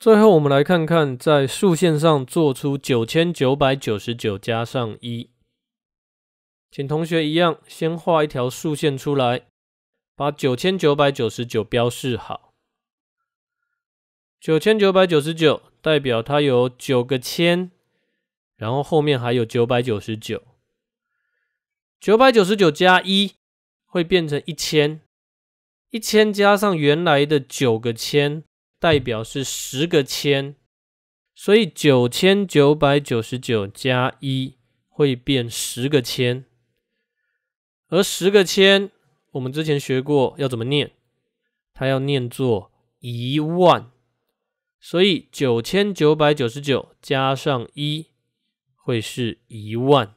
最后，我们来看看在竖线上做出九千九百九十九加上一。请同学一样先画一条竖线出来，把九千九百九十九标示好。九千九百九十九代表它有九个千，然后后面还有九百九十九。九百九十九加一会变成一千，一千加上原来的九个千。代表是十个千，所以九千九百九十九加一会变十个千，而十个千我们之前学过要怎么念，它要念作一万，所以九千九百九十九加上一会是一万。